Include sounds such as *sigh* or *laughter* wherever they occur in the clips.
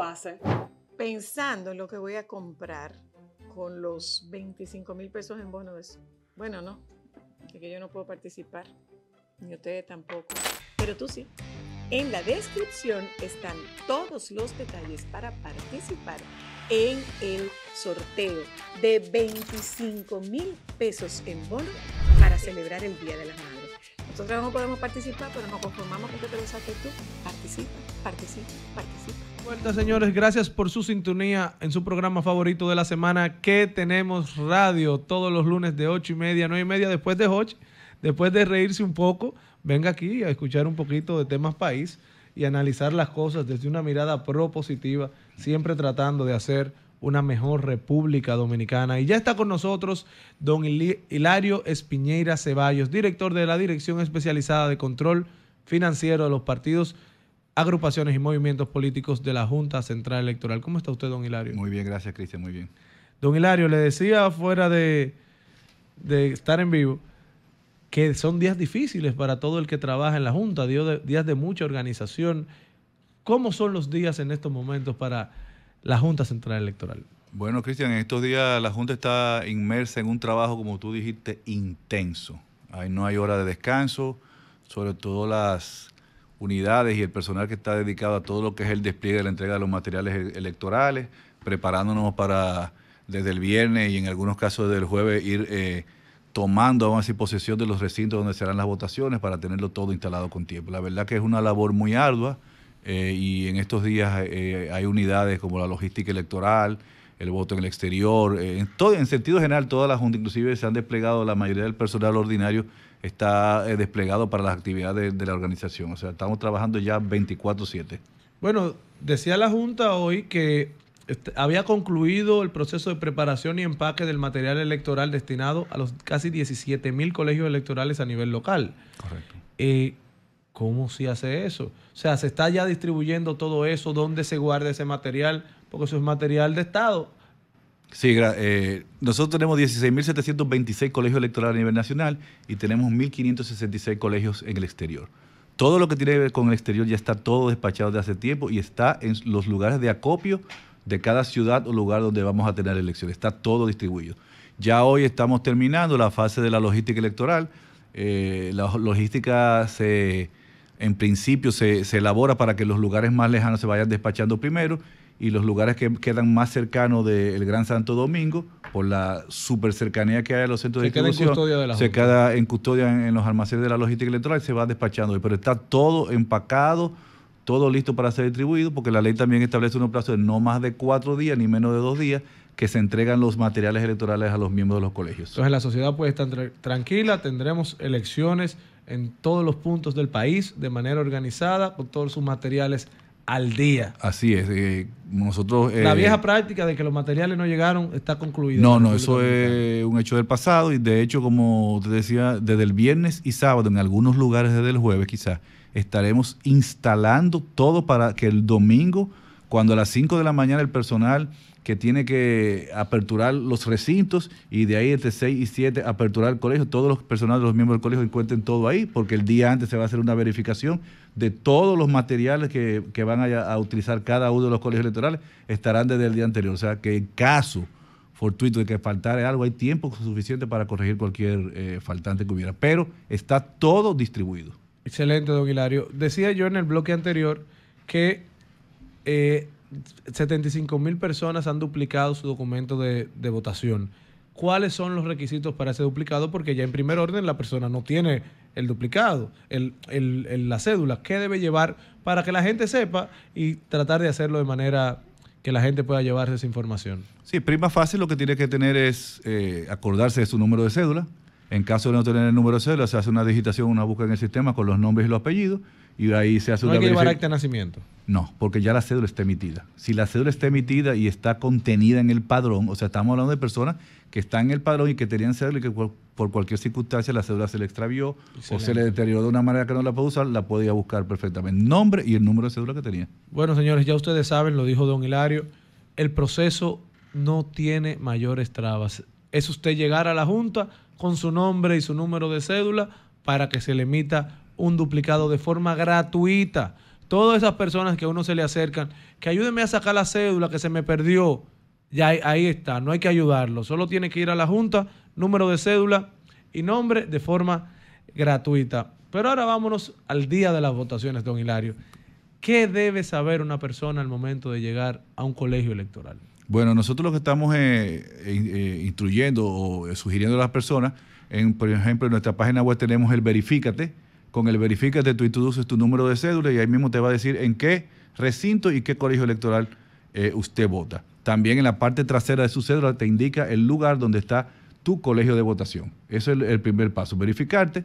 hace Pensando en lo que voy a comprar con los 25 mil pesos en bono Bueno, no, es que yo no puedo participar, ni ustedes tampoco, pero tú sí. En la descripción están todos los detalles para participar en el sorteo de 25 mil pesos en bono para celebrar el Día de las Madres. Nosotros no podemos participar, pero nos conformamos con que te lo saques tú. Participa, participa, participa. Vuelta, señores, gracias por su sintonía en su programa favorito de la semana que tenemos radio todos los lunes de 8 y media, 9 y media después de Hoch, después de reírse un poco, venga aquí a escuchar un poquito de temas país y analizar las cosas desde una mirada propositiva, siempre tratando de hacer una mejor República Dominicana. Y ya está con nosotros don Hilario Espiñeira Ceballos, director de la Dirección Especializada de Control Financiero de los Partidos agrupaciones y movimientos políticos de la Junta Central Electoral. ¿Cómo está usted, don Hilario? Muy bien, gracias, Cristian, muy bien. Don Hilario, le decía fuera de, estar en vivo que son días difíciles para todo el que trabaja en la Junta, días de, días de mucha organización. ¿Cómo son los días en estos momentos para la Junta Central Electoral? Bueno, Cristian, en estos días la Junta está inmersa en un trabajo, como tú dijiste, intenso. Ahí no hay hora de descanso, sobre todo las unidades y el personal que está dedicado a todo lo que es el despliegue de la entrega de los materiales e- electorales, preparándonos para desde el viernes y en algunos casos desde el jueves ir eh, tomando, vamos a posesión de los recintos donde serán las votaciones para tenerlo todo instalado con tiempo. La verdad que es una labor muy ardua eh, y en estos días eh, hay unidades como la logística electoral, el voto en el exterior, eh, en, todo, en sentido general, toda la Junta inclusive se han desplegado, la mayoría del personal ordinario está eh, desplegado para las actividades de, la organización. O sea, estamos trabajando ya 24/7. Bueno, decía la Junta hoy que había concluido el proceso de preparación y empaque del material electoral destinado a los casi 17 mil colegios electorales a nivel local. Correcto. Eh, ¿Cómo se hace eso? O sea, ¿se está ya distribuyendo todo eso? ¿Dónde se guarda ese material? porque eso es material de Estado. Sí, eh, nosotros tenemos 16.726 colegios electorales a nivel nacional y tenemos 1.566 colegios en el exterior. Todo lo que tiene que ver con el exterior ya está todo despachado de hace tiempo y está en los lugares de acopio de cada ciudad o lugar donde vamos a tener elecciones. Está todo distribuido. Ya hoy estamos terminando la fase de la logística electoral. Eh, la logística se, en principio se elabora para que los lugares más lejanos se vayan despachando primero y los lugares que quedan más cercanos del Gran Santo Domingo, por la super cercanía que hay a los centros de distribución, se queda en custodia en, los almacenes de la logística electoral y se va despachando. Pero está todo empacado, todo listo para ser distribuido, porque la ley también establece un plazo de no más de cuatro días ni menos de dos días que se entregan los materiales electorales a los miembros de los colegios. Entonces la sociedad puede estar tranquila, tendremos elecciones en todos los puntos del país de manera organizada, con todos sus materiales al día. Así es. Eh, nosotros, la eh, vieja práctica de que los materiales no llegaron está concluida. No, no, eso es un hecho del pasado y de hecho, como te decía, desde el viernes y sábado, en algunos lugares desde el jueves quizás, estaremos instalando todo para que el domingo, cuando a las 5 de la mañana el personal que tiene que aperturar los recintos y de ahí entre 6 y 7 aperturar el colegio. Todos los personales de los miembros del colegio encuentren todo ahí, porque el día antes se va a hacer una verificación de todos los materiales que, van a, utilizar cada uno de los colegios electorales, estarán desde el día anterior. O sea que en caso fortuito de que faltara algo, hay tiempo suficiente para corregir cualquier eh, faltante que hubiera. Pero está todo distribuido. Excelente, don Hilario. Decía yo en el bloque anterior que... Eh, 75 mil personas han duplicado su documento de, votación. ¿Cuáles son los requisitos para ese duplicado? Porque ya en primer orden la persona no tiene el duplicado, el, la cédula. ¿Qué debe llevar para que la gente sepa y tratar de hacerlo de manera que la gente pueda llevarse esa información? Sí, prima fácil lo que tiene que tener es eh, acordarse de su número de cédula. En caso de no tener el número de cédula, se hace una digitación, una búsqueda en el sistema con los nombres y los apellidos y ahí se hace no una hay que llevar acta de nacimiento. No, porque ya la cédula está emitida. Si la cédula está emitida y está contenida en el padrón, o sea, estamos hablando de personas que están en el padrón y que tenían cédula y que por cualquier circunstancia la cédula se le extravió o se le deterioró de una manera que no la puede usar, la podía buscar perfectamente. Nombre y el número de cédula que tenía. Bueno, señores, ya ustedes saben, lo dijo don Hilario, el proceso no tiene mayores trabas. Es usted llegar a la Junta con su nombre y su número de cédula para que se le emita un duplicado de forma gratuita. Todas esas personas que a uno se le acercan, que ayúdenme a sacar la cédula que se me perdió, ya ahí está, no hay que ayudarlo, solo tiene que ir a la junta, número de cédula y nombre de forma gratuita. Pero ahora vámonos al día de las votaciones, don Hilario. ¿Qué debe saber una persona al momento de llegar a un colegio electoral? Bueno, nosotros lo que estamos eh, eh, eh, instruyendo o sugiriendo a las personas, en, por ejemplo, en nuestra página web tenemos el Verifícate, con el verifícate tú y tu número de cédula y ahí mismo te va a decir en qué recinto y qué colegio electoral eh, usted vota. También en la parte trasera de su cédula te indica el lugar donde está tu colegio de votación. Eso es el, primer paso, verificarte.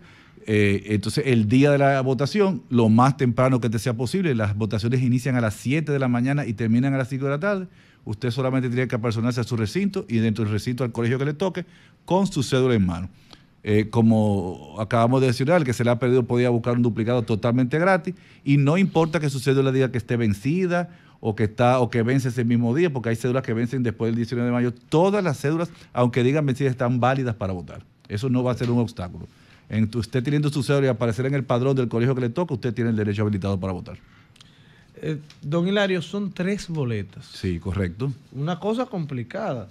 Eh, entonces, el día de la votación, lo más temprano que te sea posible, las votaciones inician a las 7 de la mañana y terminan a las 5 de la tarde. Usted solamente tiene que apersonarse a su recinto y dentro del recinto al colegio que le toque con su cédula en mano. Eh, como acabamos de decir, el que se le ha perdido podía buscar un duplicado totalmente gratis y no importa que su cédula diga que esté vencida o que está o que vence ese mismo día, porque hay cédulas que vencen después del 19 de mayo. Todas las cédulas, aunque digan vencidas, están válidas para votar. Eso no va a ser un obstáculo. En usted teniendo su cédula y aparecer en el padrón del colegio que le toca, usted tiene el derecho habilitado para votar. Eh, don Hilario, son tres boletas. Sí, correcto. Una cosa complicada.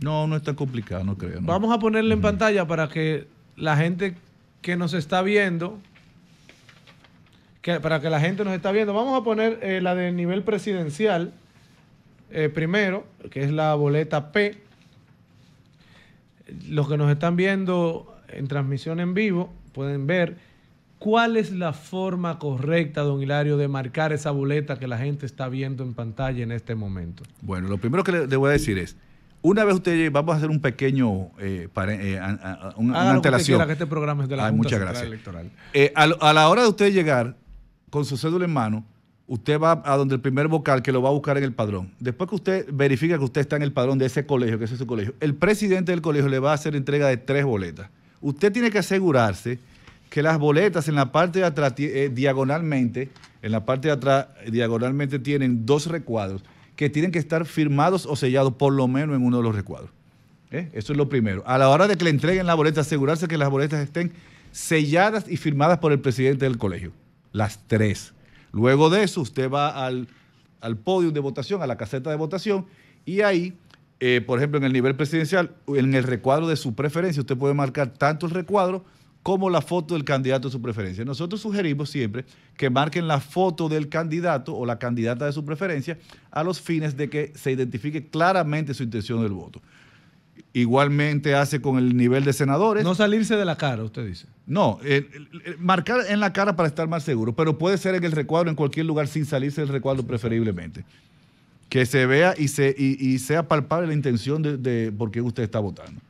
No, no está complicado, no creo. Vamos a ponerle en pantalla para que la gente que nos está viendo, para que la gente nos está viendo, vamos a poner eh, la de nivel presidencial eh, primero, que es la boleta P. Los que nos están viendo en transmisión en vivo pueden ver cuál es la forma correcta, don Hilario, de marcar esa boleta que la gente está viendo en pantalla en este momento. Bueno, lo primero que le voy a decir es una vez usted llegue, vamos a hacer un pequeño, eh, para, eh, una antelación. programa la muchas Electoral. a, la hora de usted llegar con su cédula en mano, usted va a donde el primer vocal que lo va a buscar en el padrón. Después que usted verifica que usted está en el padrón de ese colegio, que ese es su colegio, el presidente del colegio le va a hacer entrega de tres boletas. Usted tiene que asegurarse que las boletas en la parte de atrás, eh, diagonalmente, en la parte de atrás, diagonalmente tienen dos recuadros que tienen que estar firmados o sellados por lo menos en uno de los recuadros. ¿eh? Eso es lo primero. A la hora de que le entreguen la boleta, asegurarse que las boletas estén selladas y firmadas por el presidente del colegio. Las tres. Luego de eso, usted va al, al podio de votación, a la caseta de votación, y ahí, eh, por ejemplo, en el nivel presidencial, en el recuadro de su preferencia, usted puede marcar tanto el recuadro como la foto del candidato de su preferencia. Nosotros sugerimos siempre que marquen la foto del candidato o la candidata de su preferencia a los fines de que se identifique claramente su intención del voto. Igualmente hace con el nivel de senadores. No salirse de la cara, usted dice. No, eh, eh, marcar en la cara para estar más seguro, pero puede ser en el recuadro, en cualquier lugar, sin salirse del recuadro preferiblemente. Que se vea y, se, sea palpable la intención de, de por qué usted está votando.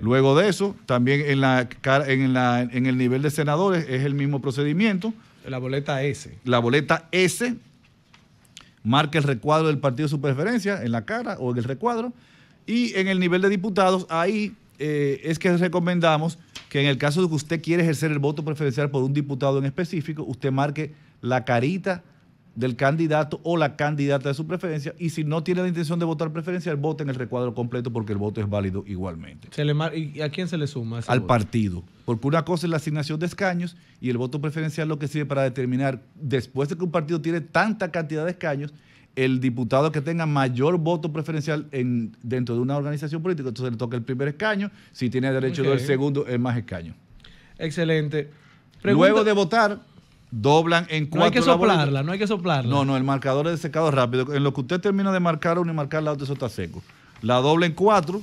Luego de eso, también en, la, el nivel de senadores es el mismo procedimiento. La boleta S. La boleta S marca el recuadro del partido de su preferencia en la cara o en el recuadro. Y en el nivel de diputados, ahí eh, es que recomendamos que en el caso de que usted quiere ejercer el voto preferencial por un diputado en específico, usted marque la carita del candidato o la candidata de su preferencia y si no tiene la intención de votar preferencial, vote en el recuadro completo porque el voto es válido igualmente. Se le ¿Y a quién se le suma? Al partido, porque una cosa es la asignación de escaños y el voto preferencial lo que sirve para determinar, después de que un partido tiene tanta cantidad de escaños, el diputado que tenga mayor voto preferencial en, dentro de una organización política, entonces le toca el primer escaño, si tiene derecho al segundo, el más escaño. Excelente. Luego de votar, doblan en cuatro. No hay que soplarla, no hay que soplarla. No, no, el marcador es de secado rápido. En lo que usted termina de marcar uno y marcar la otra, eso está seco. La dobla en cuatro,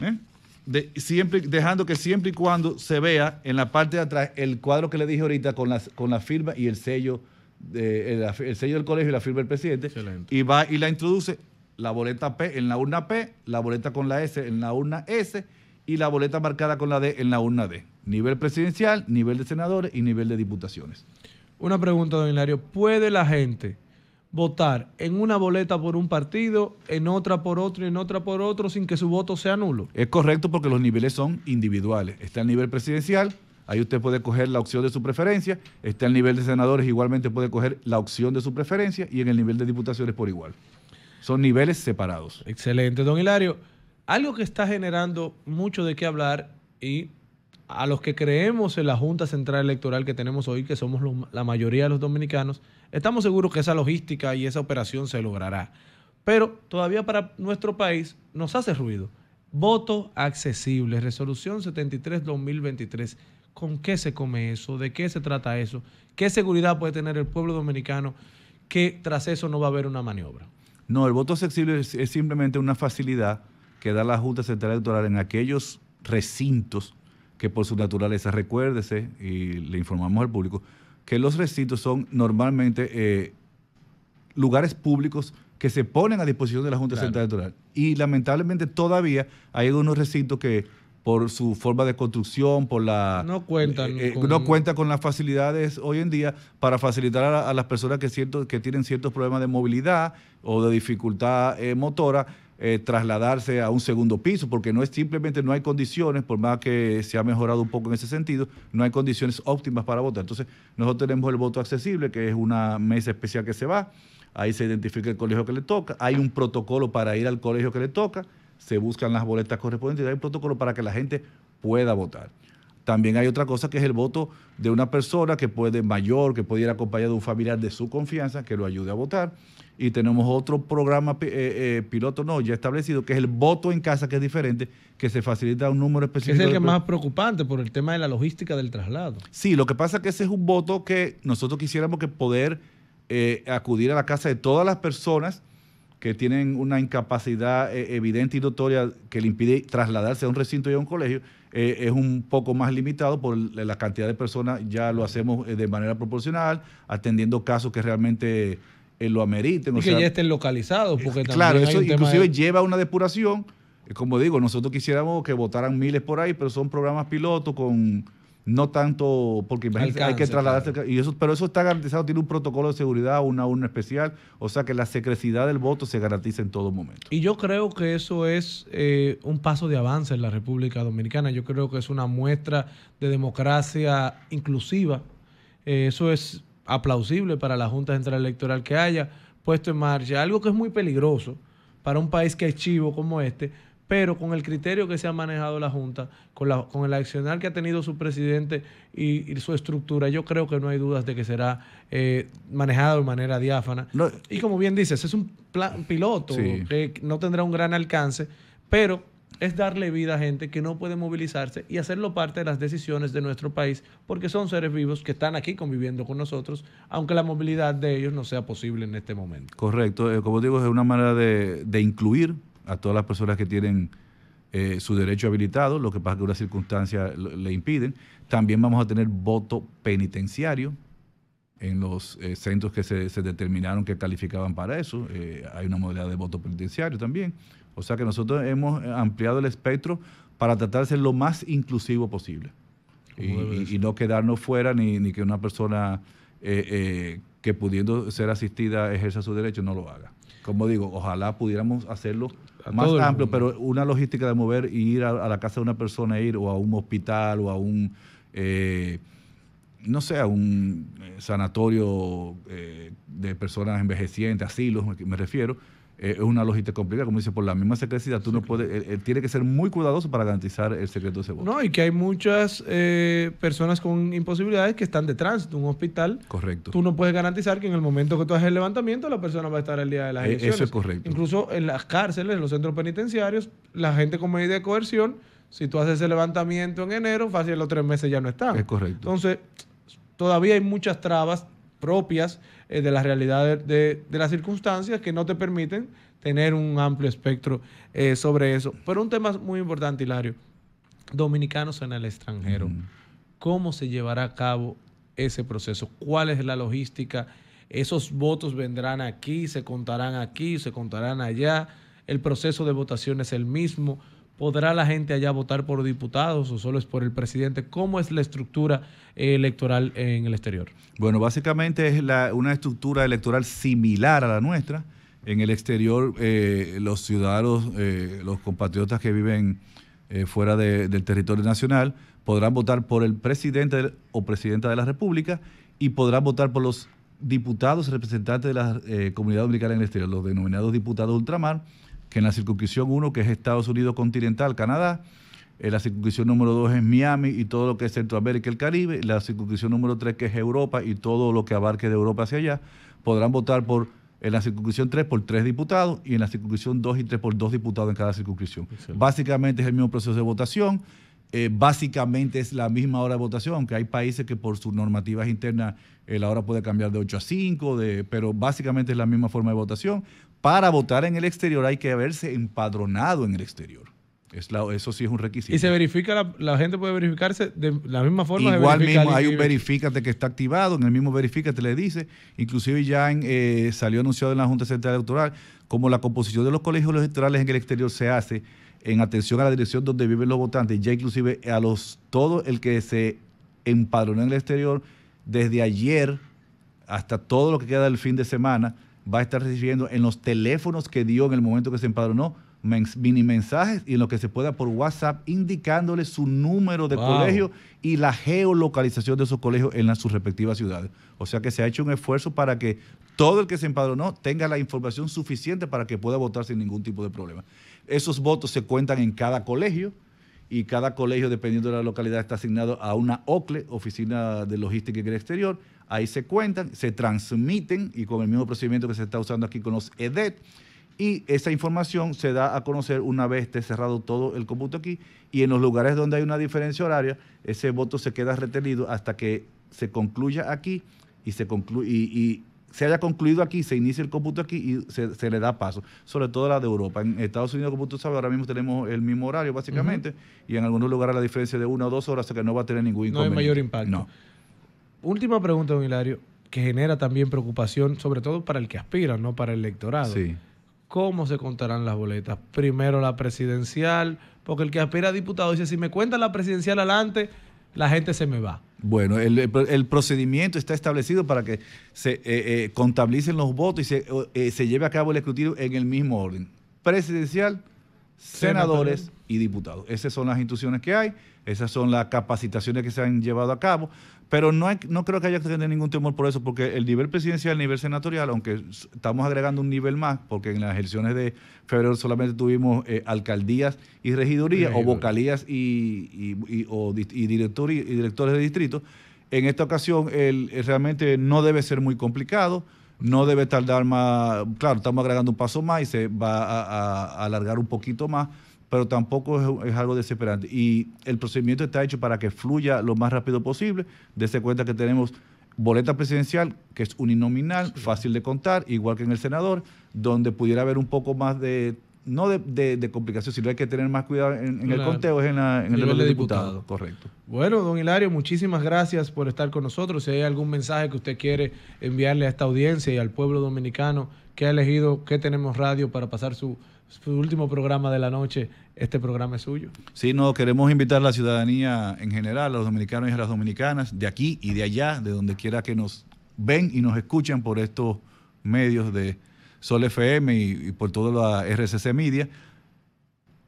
¿eh? de, siempre, dejando que siempre y cuando se vea en la parte de atrás el cuadro que le dije ahorita con, con la firma y el sello, el, sello del colegio y la firma del presidente. Excelente. Y va y la introduce la boleta P en la urna P, la boleta con la S en la urna S y la boleta marcada con la D en la urna D. Nivel presidencial, nivel de senadores y nivel de diputaciones. Una pregunta, don Hilario. ¿Puede la gente votar en una boleta por un partido, en otra por otro y en otra por otro sin que su voto sea nulo? Es correcto porque los niveles son individuales. Está el nivel presidencial, ahí usted puede coger la opción de su preferencia, está el nivel de senadores, igualmente puede coger la opción de su preferencia y en el nivel de diputaciones por igual. Son niveles separados. Excelente, don Hilario. Algo que está generando mucho de qué hablar y a los que creemos en la Junta Central Electoral que tenemos hoy, que somos la mayoría de los dominicanos, estamos seguros que esa logística y esa operación se logrará. Pero todavía para nuestro país nos hace ruido. Voto accesible, resolución 73-2023. ¿Con qué se come eso? ¿De qué se trata eso? ¿Qué seguridad puede tener el pueblo dominicano que tras eso no va a haber una maniobra? No, el voto accesible es simplemente una facilidad que da la Junta Central Electoral en aquellos recintos que por su naturaleza, recuérdese, y le informamos al público, que los recintos son normalmente eh, lugares públicos que se ponen a disposición de la Junta Central Electoral. Y lamentablemente todavía hay algunos recintos que por su forma de construcción, por la... No cuentan. Eh, eh, con... No cuenta con las facilidades hoy en día para facilitar a, las personas que, cierto, que tienen ciertos problemas de movilidad o de dificultad motora eh, trasladarse a un segundo piso, porque no es simplemente no hay condiciones, por más que se ha mejorado un poco en ese sentido, no hay condiciones óptimas para votar. Entonces, nosotros tenemos el voto accesible, que es una mesa especial que se va, ahí se identifica el colegio que le toca, hay un protocolo para ir al colegio que le toca, se buscan las boletas correspondientes, hay un protocolo para que la gente pueda votar. También hay otra cosa que es el voto de una persona que puede mayor, que puede ir acompañado de un familiar de su confianza que lo ayude a votar y tenemos otro programa eh, eh, piloto, no, ya establecido, que es el voto en casa, que es diferente, que se facilita un número específico. Es el que más preocupante por el tema de la logística del traslado. Sí, lo que pasa es que ese es un voto que nosotros quisiéramos que poder eh, acudir a la casa de todas las personas que tienen una incapacidad evidente y notoria que le impide trasladarse a un recinto y a un colegio, es un poco más limitado por la cantidad de personas, ya lo hacemos de manera proporcional, atendiendo casos que realmente eh, lo ameriten. Y que ya estén localizados, porque eh, Claro, eso inclusive lleva a una depuración. Eh, como digo, nosotros quisiéramos que votaran miles por ahí, pero son programas piloto con no tanto porque hay que trasladarse y eso pero eso está garantizado tiene un protocolo de seguridad una urna especial o sea que la secrecidad del voto se garantiza en todo momento y yo creo que eso es un paso de avance en la República Dominicana yo creo que es una muestra de democracia inclusiva eso es aplausible para la Junta Central Electoral que haya puesto en marcha algo que es muy peligroso para un país que es chivo como este, pero con el criterio que se ha manejado la Junta, con, la, con el accionar que ha tenido su presidente y, su estructura, yo creo que no hay dudas de que será eh, manejado de manera diáfana. y como bien dices, es un plan piloto que no tendrá un gran alcance, pero es darle vida a gente que no puede movilizarse y hacerlo parte de las decisiones de nuestro país, porque son seres vivos que están aquí conviviendo con nosotros, aunque la movilidad de ellos no sea posible en este momento. Correcto, eh, como digo, es una manera de, incluir a todas las personas que tienen eh, su derecho habilitado, lo que pasa que una circunstancia le impiden. También vamos a tener voto penitenciario, en los eh, centros que se, determinaron que calificaban para eso. hay una modalidad de voto penitenciario también. O sea que nosotros hemos ampliado el espectro para tratar de ser lo más inclusivo posible. Y, no quedarnos fuera ni, que una persona eh, eh, que pudiendo ser asistida ejerza su derecho no lo haga. Como digo, ojalá pudiéramos hacerlo más amplio, pero una logística de mover y ir a, la casa de una persona, ir o a un hospital o a un, eh, no sé, a un sanatorio de personas envejecientes, asilos, me refiero, eh, es una lógica complicada, como dice, por la misma secrecidad, tú no puedes, eh, eh, tiene que ser muy cuidadoso para garantizar el secreto de ese voto. No, y que hay muchas personas con imposibilidades que están de tránsito, un hospital. Correcto. Tú no puedes garantizar que en el momento que tú haces el levantamiento, la persona va a estar el día de las elecciones. Eso es correcto. Incluso en las cárceles, en los centros penitenciarios, la gente con medida de coerción, si tú haces el levantamiento en enero, fácil los tres meses ya no están. Es correcto. Entonces, todavía hay muchas trabas propias eh, de la realidad de, las circunstancias que no te permiten tener un amplio espectro eh, sobre eso. Pero un tema muy importante, Hilario, dominicanos en el extranjero. ¿Cómo se llevará a cabo ese proceso? ¿Cuál es la logística? ¿Esos votos vendrán aquí, se contarán aquí, se contarán allá? ¿El proceso de votación es el mismo? ¿Podrá la gente allá votar por diputados o solo es por el presidente? ¿Cómo es la estructura eh, electoral en el exterior? Bueno, básicamente es una estructura electoral similar a la nuestra. En el exterior, eh, los ciudadanos, eh, los compatriotas que viven fuera del territorio nacional, podrán votar por el presidente o presidenta de la República y podrán votar por los diputados representantes de la comunidad dominicana en el exterior, los denominados diputados ultramar que en la circunscripción 1, que es Estados Unidos continental, Canadá, en eh, la circunscripción número 2 es Miami y todo lo que es Centroamérica y el Caribe, la circunscripción número 3 que es Europa y todo lo que abarque de Europa hacia allá, podrán votar por en la circunscripción 3 por 3 diputados y en la circunscripción 2 y 3 por 2 diputados en cada circunscripción. Básicamente es el mismo proceso de votación, eh, básicamente es la misma hora de votación, aunque hay países que por sus normativas internas eh, la hora puede cambiar de 8 a 5, de, pero básicamente es la misma forma de votación para votar en el exterior hay que haberse empadronado en el exterior. Es eso sí es un requisito. Y se verifica, la, gente puede verificarse de la misma forma. Igual mismo hay un verifícate que está activado, en el mismo verifícate le dice, inclusive ya eh, salió anunciado en la Junta Central Electoral, como la composición de los colegios electorales en el exterior se hace en atención a la dirección donde viven los votantes, ya inclusive a los todo el que se empadronó en el exterior desde ayer hasta todo lo que queda del fin de semana va a estar recibiendo en los teléfonos que dio en el momento que se empadronó mini mensajes y en lo que se pueda por WhatsApp indicándole su número de colegio y la geolocalización de esos colegios en sus respectivas ciudades. O sea que se ha hecho un esfuerzo para que todo el que se empadronó tenga la información suficiente para que pueda votar sin ningún tipo de problema. Esos votos se cuentan en cada colegio y cada colegio, dependiendo de la localidad, está asignado a una OCLE, Oficina de Logística y Exterior, ahí se cuentan, se transmiten y con el mismo procedimiento que se está usando aquí con los EDET. Y esa información se da a conocer una vez esté cerrado todo el cómputo aquí y en los lugares donde hay una diferencia horaria, ese voto se queda retenido hasta que se concluya aquí y se, y, se haya concluido aquí, se inicia el cómputo aquí y se, le da paso, sobre todo la de Europa. En Estados Unidos, como tú sabes, ahora mismo tenemos el mismo horario básicamente y en algunos lugares la diferencia de una o dos horas, o que no va a tener ningún inconveniente. No hay mayor impacto. No. Última pregunta, don Hilario, que genera también preocupación, sobre todo para el que aspira, no para el electorado. ¿Cómo se contarán las boletas? Primero la presidencial, porque el que aspira a diputado dice, si me cuentan la presidencial adelante, la gente se me va. Bueno, el, procedimiento está establecido para que se eh, eh, contabilicen los votos y se, eh, se lleve a cabo el escrutinio en el mismo orden. Presidencial, senadores, y diputados. Esas son las instituciones que hay, esas son las capacitaciones que se han llevado a cabo, pero no, no creo que haya que tener ningún temor por eso, porque el nivel presidencial, el nivel senatorial, aunque estamos agregando un nivel más, porque en las elecciones de febrero solamente tuvimos eh, alcaldías y regidurías, o vocalías y, y, y, directores de distrito, en esta ocasión el, realmente no debe ser muy complicado no debe tardar más, claro, estamos agregando un paso más y se va a, alargar un poquito más, pero tampoco es, es, algo desesperante. Y el procedimiento está hecho para que fluya lo más rápido posible, dese cuenta que tenemos boleta presidencial, que es uninominal, fácil de contar, igual que en el senador, donde pudiera haber un poco más de no de, complicación, sino hay que tener más cuidado en, el conteo, es en, el nivel de diputado. Correcto. Bueno, don Hilario, muchísimas gracias por estar con nosotros. Si hay algún mensaje que usted quiere enviarle a esta audiencia y al pueblo dominicano que ha elegido que tenemos radio para pasar su, último programa de la noche, este programa es suyo. Sí, no, queremos invitar a la ciudadanía en general, a los dominicanos y a las dominicanas, de aquí y de allá, de donde quiera que nos ven y nos escuchen por estos medios de Sol FM y, por toda la RCC Media,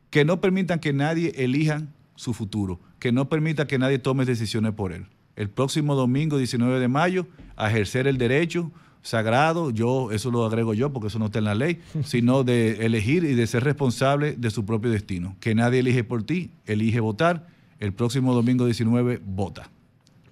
que no permitan que nadie elija su futuro, que no permita que nadie tome decisiones por él. El próximo domingo 19 de mayo, a ejercer el derecho sagrado, yo eso lo agrego yo porque eso no está en la ley, *laughs* sino de elegir y de ser responsable de su propio destino. Que nadie elige por ti, elige votar. El próximo domingo 19 vota.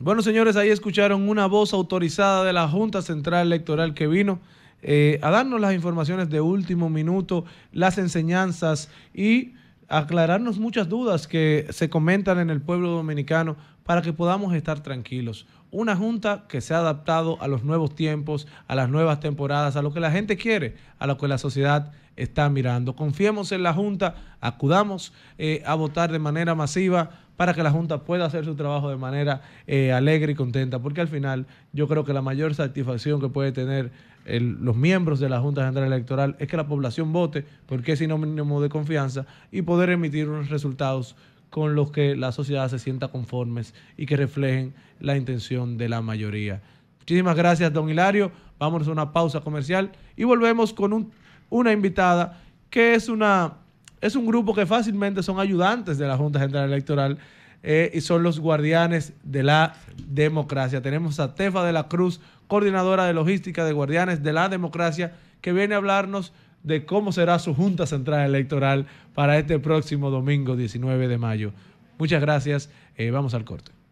Bueno, señores, ahí escucharon una voz autorizada de la Junta Central Electoral que vino eh, a darnos las informaciones de último minuto, las enseñanzas y aclararnos muchas dudas que se comentan en el pueblo dominicano para que podamos estar tranquilos. Una junta que se ha adaptado a los nuevos tiempos, a las nuevas temporadas, a lo que la gente quiere, a lo que la sociedad está mirando. Confiemos en la junta, acudamos eh, a votar de manera masiva para que la Junta pueda hacer su trabajo de manera eh, alegre y contenta, porque al final yo creo que la mayor satisfacción que puede tener los miembros de la Junta General Electoral es que la población vote, porque es sinónimo de confianza, y poder emitir unos resultados con los que la sociedad se sienta conformes y que reflejen la intención de la mayoría. Muchísimas gracias, don Hilario. Vamos a una pausa comercial y volvemos con un, una invitada que es una es un grupo que fácilmente son ayudantes de la Junta Central Electoral eh, y son los guardianes de la democracia. Tenemos a Tefa de la Cruz, coordinadora de logística de guardianes de la democracia, que viene a hablarnos de cómo será su Junta Central Electoral para este próximo domingo 19 de mayo. Muchas gracias. Eh, vamos al corte.